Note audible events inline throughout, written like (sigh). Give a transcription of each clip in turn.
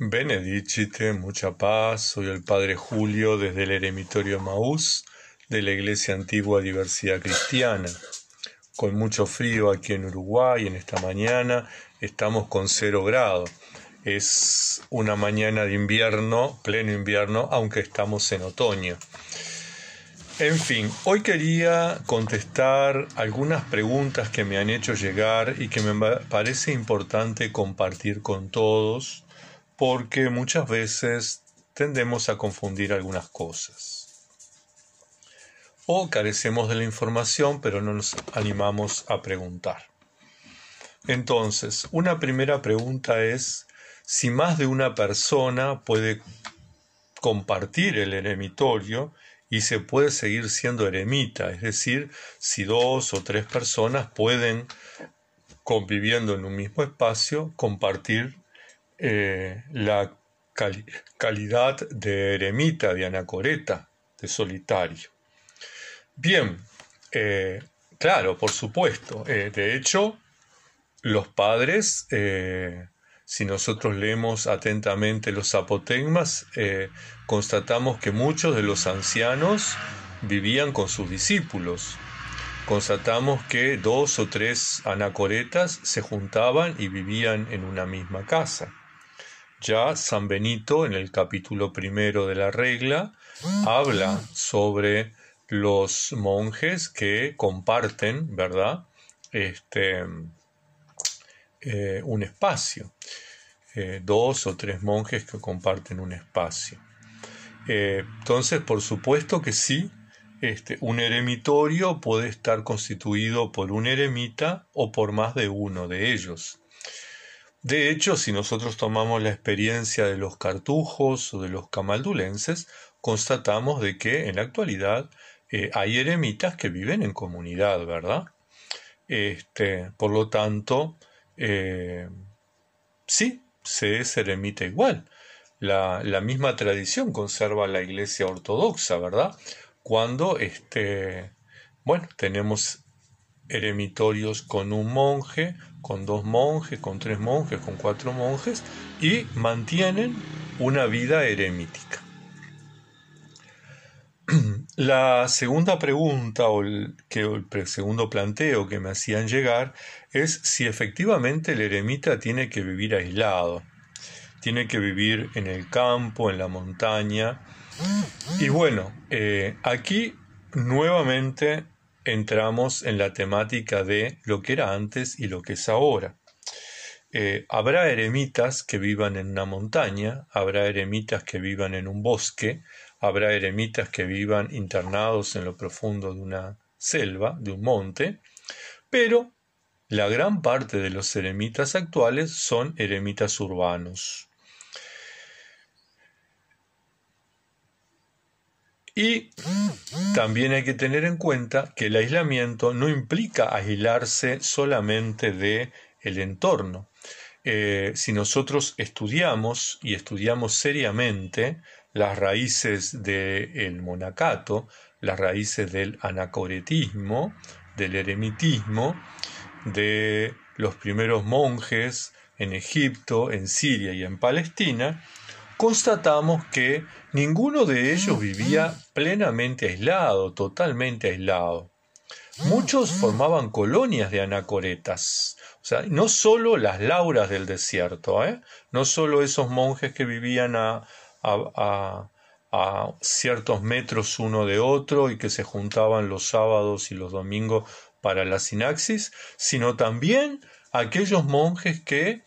Benedicite, mucha paz. Soy el Padre Julio desde el Eremitorio Maús de la Iglesia Antigua Diversidad Cristiana. Con mucho frío aquí en Uruguay, en esta mañana estamos con cero grado. Es una mañana de invierno, pleno invierno, aunque estamos en otoño. En fin, hoy quería contestar algunas preguntas que me han hecho llegar y que me parece importante compartir con todos porque muchas veces tendemos a confundir algunas cosas. O carecemos de la información, pero no nos animamos a preguntar. Entonces, una primera pregunta es si más de una persona puede compartir el eremitorio y se puede seguir siendo eremita, es decir, si dos o tres personas pueden, conviviendo en un mismo espacio, compartir eh, la calidad de eremita, de anacoreta, de solitario. Bien, eh, claro, por supuesto. Eh, de hecho, los padres, si nosotros leemos atentamente los apotegmas, constatamos que muchos de los ancianos vivían con sus discípulos. Constatamos que dos o tres anacoretas se juntaban y vivían en una misma casa. Ya San Benito, en el capítulo primero de la regla, habla sobre los monjes que comparten, ¿verdad? Este, eh, un espacio, eh, dos o tres monjes que comparten un espacio. Eh, entonces, por supuesto que sí, este, un eremitorio puede estar constituido por un eremita o por más de uno de ellos. De hecho, si nosotros tomamos la experiencia de los cartujos o de los camaldulenses, constatamos de que en la actualidad eh, hay eremitas que viven en comunidad, ¿verdad? Este, por lo tanto, eh, sí, se es eremita igual. La, la, misma tradición conserva la iglesia ortodoxa, ¿verdad? Cuando, este, bueno, tenemos eremitorios con un monje, con dos monjes, con tres monjes, con cuatro monjes, y mantienen una vida eremítica. (clears throat) La segunda pregunta o el, segundo planteo que me hacían llegar es si efectivamente el eremita tiene que vivir aislado, tiene que vivir en el campo, en la montaña. Y bueno, eh, aquí nuevamente entramos en la temática de lo que era antes y lo que es ahora. Eh, habrá eremitas que vivan en una montaña, habrá eremitas que vivan en un bosque, habrá eremitas que vivan internados en lo profundo de una selva, de un monte, pero la gran parte de los eremitas actuales son eremitas urbanos. Y también hay que tener en cuenta que el aislamiento no implica aislarse solamente de el entorno. Eh, si nosotros estudiamos y estudiamos seriamente las raíces del monacato, las raíces del anacoretismo, del eremitismo, de los primeros monjes en Egipto, en Siria y en Palestina, constatamos que ninguno de ellos vivía plenamente aislado, totalmente aislado. Muchos formaban colonias de anacoretas, o sea, no solo las lauras del desierto, ¿eh? no solo esos monjes que vivían a, a, a, ciertos metros uno de otro y que se juntaban los sábados y los domingos para la sinaxis, sino también aquellos monjes que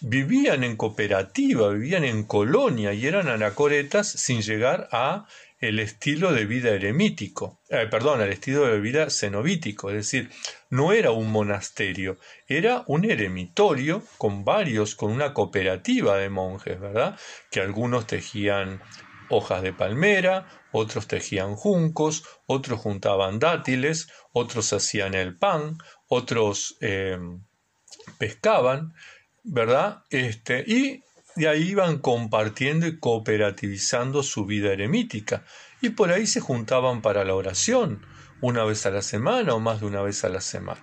vivían en cooperativa, vivían en colonia y eran anacoretas sin llegar a el estilo de vida eremítico, eh, perdón, al estilo de vida cenobítico, es decir, no era un monasterio, era un eremitorio con varios, con una cooperativa de monjes, ¿verdad? Que algunos tejían hojas de palmera, otros tejían juncos, otros juntaban dátiles, otros hacían el pan, otros eh, pescaban, ¿verdad? Este, y de ahí iban compartiendo y cooperativizando su vida eremítica. Y por ahí se juntaban para la oración, una vez a la semana o más de una vez a la semana.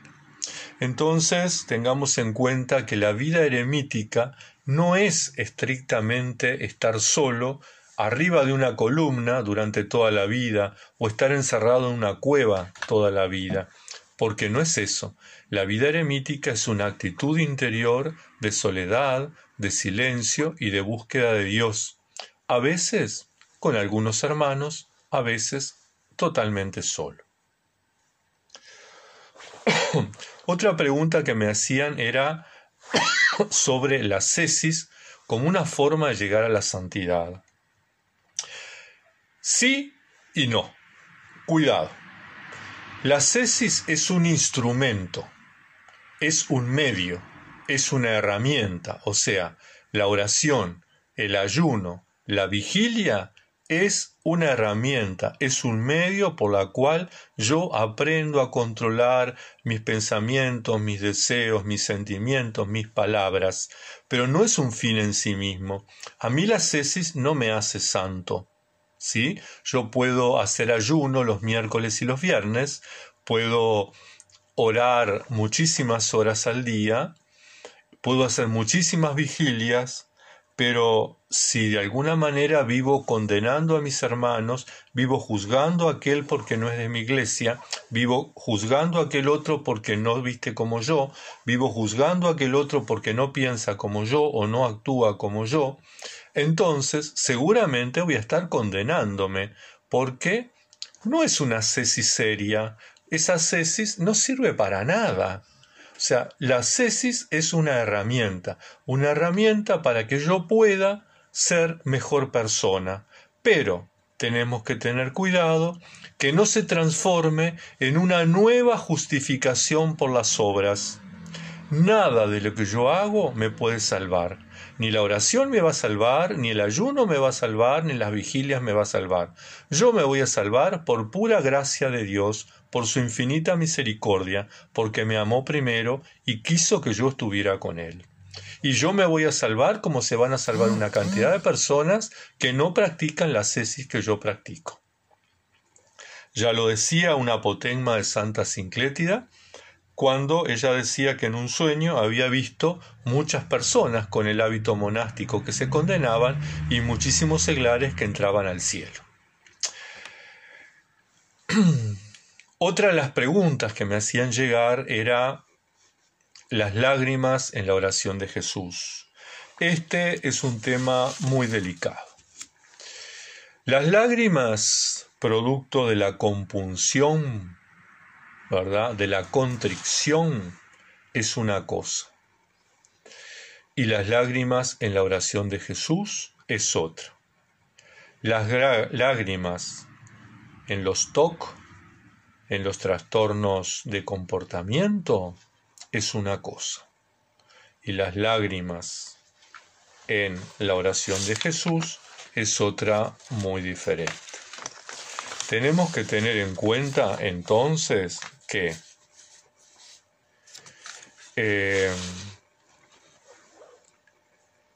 Entonces, tengamos en cuenta que la vida eremítica no es estrictamente estar solo arriba de una columna durante toda la vida o estar encerrado en una cueva toda la vida porque no es eso. La vida eremítica es una actitud interior de soledad, de silencio y de búsqueda de Dios, a veces con algunos hermanos, a veces totalmente solo. (coughs) Otra pregunta que me hacían era (coughs) sobre la cesis como una forma de llegar a la santidad. Sí y no. Cuidado. La cesis es un instrumento, es un medio, es una herramienta, o sea, la oración, el ayuno, la vigilia es una herramienta, es un medio por la cual yo aprendo a controlar mis pensamientos, mis deseos, mis sentimientos, mis palabras, pero no es un fin en sí mismo. A mí la cesis no me hace santo. ¿sí? Yo puedo hacer ayuno los miércoles y los viernes, puedo orar muchísimas horas al día, puedo hacer muchísimas vigilias, pero si de alguna manera vivo condenando a mis hermanos, vivo juzgando a aquel porque no es de mi iglesia, vivo juzgando a aquel otro porque no viste como yo, vivo juzgando a aquel otro porque no piensa como yo o no actúa como yo, entonces seguramente voy a estar condenándome, porque no es una cesis seria, esa cesis no sirve para nada. O sea, la cesis es una herramienta, una herramienta para que yo pueda ser mejor persona. Pero tenemos que tener cuidado que no se transforme en una nueva justificación por las obras. Nada de lo que yo hago me puede salvar. Ni la oración me va a salvar, ni el ayuno me va a salvar, ni las vigilias me va a salvar. Yo me voy a salvar por pura gracia de Dios, por su infinita misericordia, porque me amó primero y quiso que yo estuviera con él. Y yo me voy a salvar como se van a salvar una cantidad de personas que no practican las cesis que yo practico. Ya lo decía una apotegma de Santa Sinclétida, cuando ella decía que en un sueño había visto muchas personas con el hábito monástico que se condenaban y muchísimos seglares que entraban al cielo. (clears throat) Otra de las preguntas que me hacían llegar era las lágrimas en la oración de Jesús. Este es un tema muy delicado. Las lágrimas, producto de la compunción, ¿verdad? De la contrición, es una cosa. Y las lágrimas en la oración de Jesús es otra. Las lágrimas en los toc en los trastornos de comportamiento es una cosa y las lágrimas en la oración de Jesús es otra muy diferente. Tenemos que tener en cuenta entonces que eh,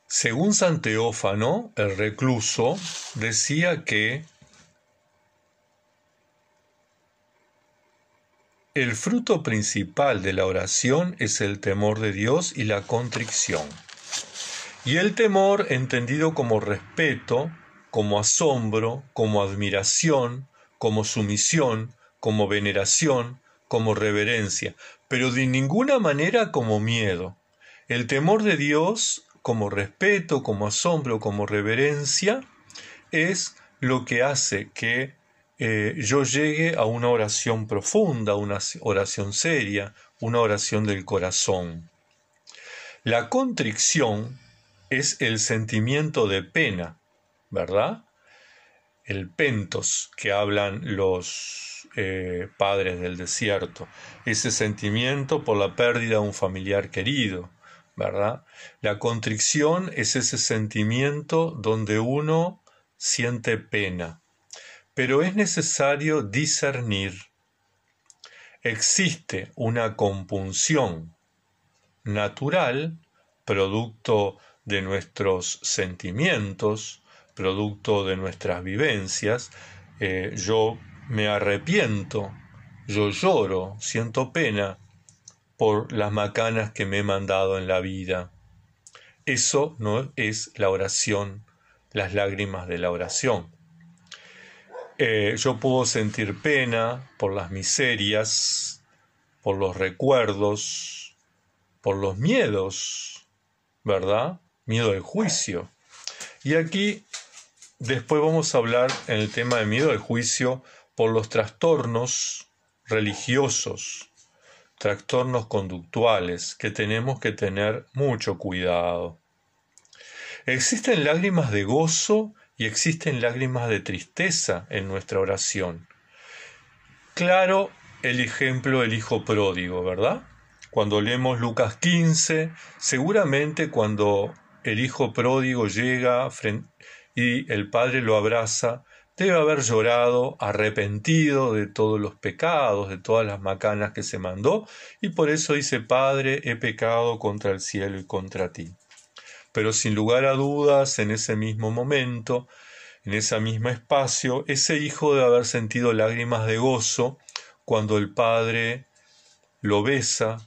según santeófano, Teófano, el recluso decía que El fruto principal de la oración es el temor de Dios y la contrición. Y el temor, entendido como respeto, como asombro, como admiración, como sumisión, como veneración, como reverencia, pero de ninguna manera como miedo. El temor de Dios, como respeto, como asombro, como reverencia, es lo que hace que eh, yo llegue a una oración profunda, una oración seria, una oración del corazón. La contrición es el sentimiento de pena, ¿verdad? El pentos que hablan los eh, padres del desierto, ese sentimiento por la pérdida de un familiar querido, ¿verdad? La contrición es ese sentimiento donde uno siente pena pero es necesario discernir. Existe una compunción natural, producto de nuestros sentimientos, producto de nuestras vivencias. Eh, yo me arrepiento, yo lloro, siento pena por las macanas que me he mandado en la vida. Eso no es la oración, las lágrimas de la oración. Eh, yo puedo sentir pena por las miserias, por los recuerdos, por los miedos, ¿verdad? Miedo del juicio. Y aquí después vamos a hablar en el tema de miedo del juicio por los trastornos religiosos, trastornos conductuales, que tenemos que tener mucho cuidado. Existen lágrimas de gozo y existen lágrimas de tristeza en nuestra oración. Claro el ejemplo del Hijo Pródigo, ¿verdad? Cuando leemos Lucas 15, seguramente cuando el Hijo Pródigo llega y el Padre lo abraza, debe haber llorado, arrepentido de todos los pecados, de todas las macanas que se mandó, y por eso dice, Padre, he pecado contra el cielo y contra ti pero sin lugar a dudas, en ese mismo momento, en ese mismo espacio, ese hijo debe haber sentido lágrimas de gozo cuando el padre lo besa,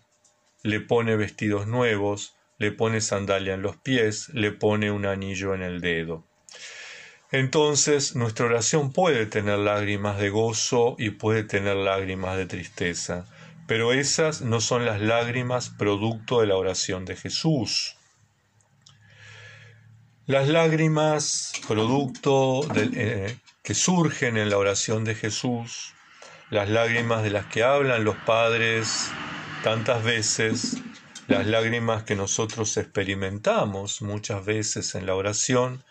le pone vestidos nuevos, le pone sandalia en los pies, le pone un anillo en el dedo. Entonces nuestra oración puede tener lágrimas de gozo y puede tener lágrimas de tristeza, pero esas no son las lágrimas producto de la oración de Jesús. Las lágrimas, producto eh, que surgen en la oración de Jesús, las lágrimas de las que hablan los padres tantas veces, las lágrimas que nosotros experimentamos muchas veces en la oración,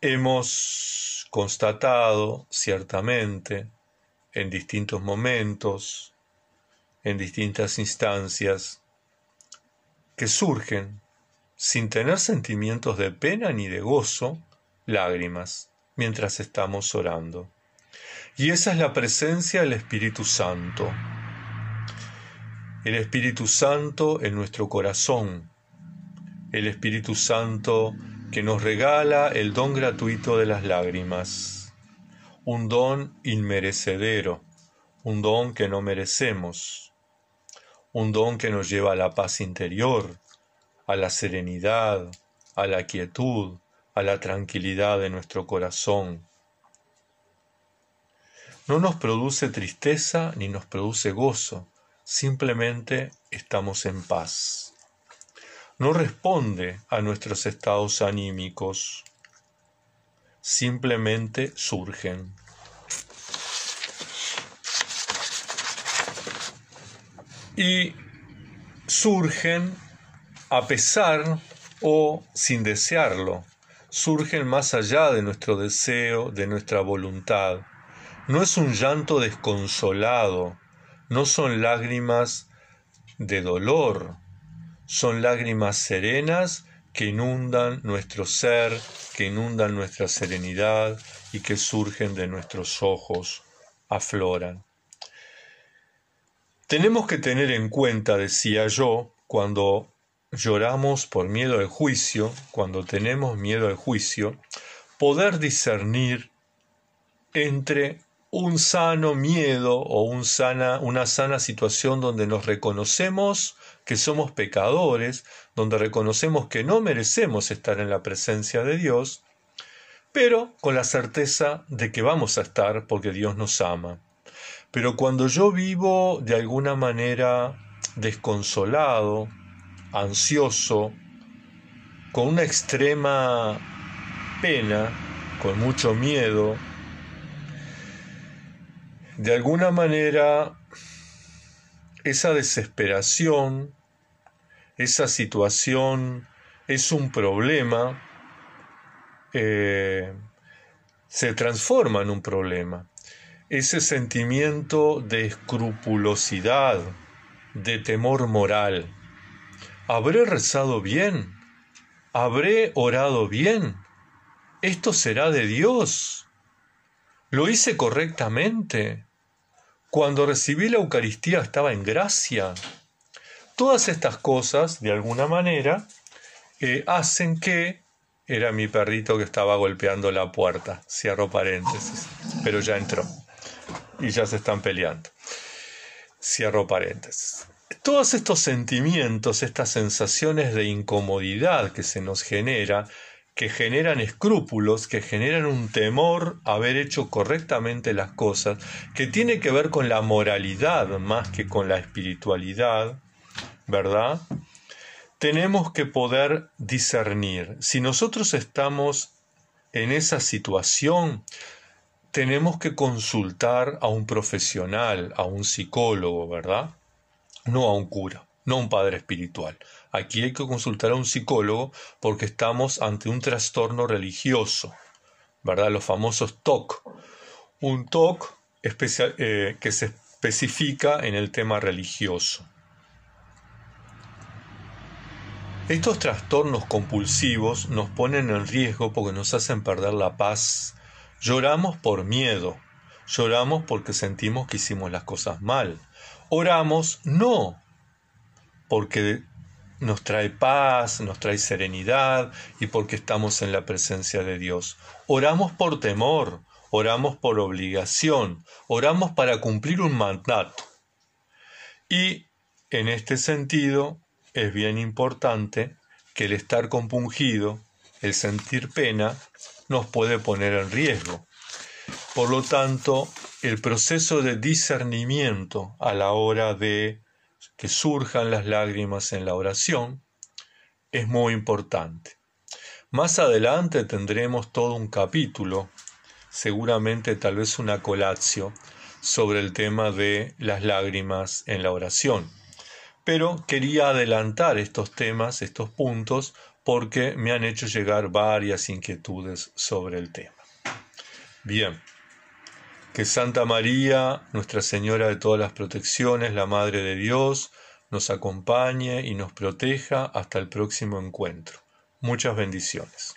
hemos constatado ciertamente en distintos momentos, en distintas instancias, que surgen sin tener sentimientos de pena ni de gozo, lágrimas, mientras estamos orando. Y esa es la presencia del Espíritu Santo. El Espíritu Santo en nuestro corazón. El Espíritu Santo que nos regala el don gratuito de las lágrimas. Un don inmerecedero. Un don que no merecemos. Un don que nos lleva a la paz interior, a la serenidad, a la quietud, a la tranquilidad de nuestro corazón. No nos produce tristeza ni nos produce gozo, simplemente estamos en paz. No responde a nuestros estados anímicos, simplemente surgen. Y surgen a pesar o sin desearlo, surgen más allá de nuestro deseo, de nuestra voluntad. No es un llanto desconsolado, no son lágrimas de dolor, son lágrimas serenas que inundan nuestro ser, que inundan nuestra serenidad y que surgen de nuestros ojos, afloran. Tenemos que tener en cuenta, decía yo, cuando lloramos por miedo al juicio, cuando tenemos miedo al juicio, poder discernir entre un sano miedo o un sana, una sana situación donde nos reconocemos que somos pecadores, donde reconocemos que no merecemos estar en la presencia de Dios, pero con la certeza de que vamos a estar porque Dios nos ama. Pero cuando yo vivo de alguna manera desconsolado, ansioso, con una extrema pena, con mucho miedo, de alguna manera esa desesperación, esa situación es un problema, eh, se transforma en un problema. Ese sentimiento de escrupulosidad, de temor moral. Habré rezado bien, habré orado bien, esto será de Dios. Lo hice correctamente. Cuando recibí la Eucaristía estaba en gracia. Todas estas cosas, de alguna manera, eh, hacen que era mi perrito que estaba golpeando la puerta, cierro paréntesis, pero ya entró y ya se están peleando, cierro paréntesis todos estos sentimientos, estas sensaciones de incomodidad que se nos genera, que generan escrúpulos, que generan un temor a haber hecho correctamente las cosas, que tiene que ver con la moralidad más que con la espiritualidad, ¿verdad? Tenemos que poder discernir. Si nosotros estamos en esa situación, tenemos que consultar a un profesional, a un psicólogo, ¿verdad? no a un cura, no a un padre espiritual. Aquí hay que consultar a un psicólogo porque estamos ante un trastorno religioso, ¿verdad? Los famosos TOC. Un TOC especial, eh, que se especifica en el tema religioso. Estos trastornos compulsivos nos ponen en riesgo porque nos hacen perder la paz. Lloramos por miedo, lloramos porque sentimos que hicimos las cosas mal, oramos no porque nos trae paz, nos trae serenidad y porque estamos en la presencia de Dios. Oramos por temor, oramos por obligación, oramos para cumplir un mandato. Y en este sentido es bien importante que el estar compungido, el sentir pena, nos puede poner en riesgo. Por lo tanto, el proceso de discernimiento a la hora de que surjan las lágrimas en la oración es muy importante. Más adelante tendremos todo un capítulo, seguramente tal vez una colazio, sobre el tema de las lágrimas en la oración. Pero quería adelantar estos temas, estos puntos, porque me han hecho llegar varias inquietudes sobre el tema. Bien, que Santa María, Nuestra Señora de todas las protecciones, la Madre de Dios, nos acompañe y nos proteja hasta el próximo encuentro. Muchas bendiciones.